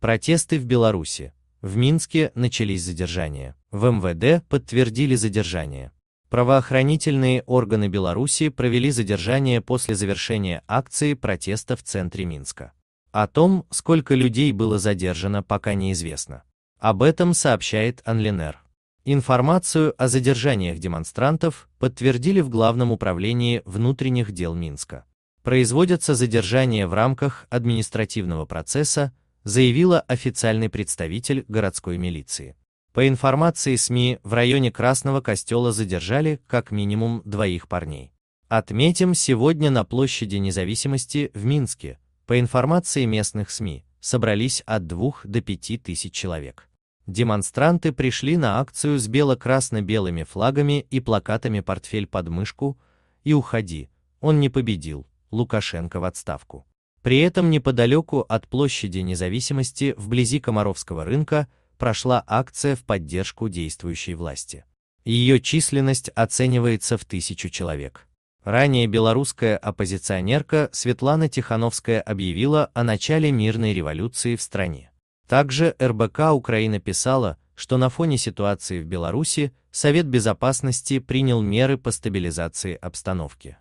Протесты в Беларуси. В Минске начались задержания. В МВД подтвердили задержание. Правоохранительные органы Беларуси провели задержание после завершения акции протеста в центре Минска. О том, сколько людей было задержано, пока неизвестно. Об этом сообщает Анлинер. Информацию о задержаниях демонстрантов подтвердили в Главном управлении внутренних дел Минска. Производятся задержания в рамках административного процесса заявила официальный представитель городской милиции. По информации СМИ, в районе Красного Костела задержали как минимум двоих парней. Отметим, сегодня на площади независимости в Минске, по информации местных СМИ, собрались от двух до пяти тысяч человек. Демонстранты пришли на акцию с бело-красно-белыми флагами и плакатами «Портфель под мышку» и «Уходи, он не победил, Лукашенко в отставку». При этом неподалеку от площади независимости вблизи Комаровского рынка прошла акция в поддержку действующей власти. Ее численность оценивается в тысячу человек. Ранее белорусская оппозиционерка Светлана Тихановская объявила о начале мирной революции в стране. Также РБК Украина писала, что на фоне ситуации в Беларуси Совет Безопасности принял меры по стабилизации обстановки.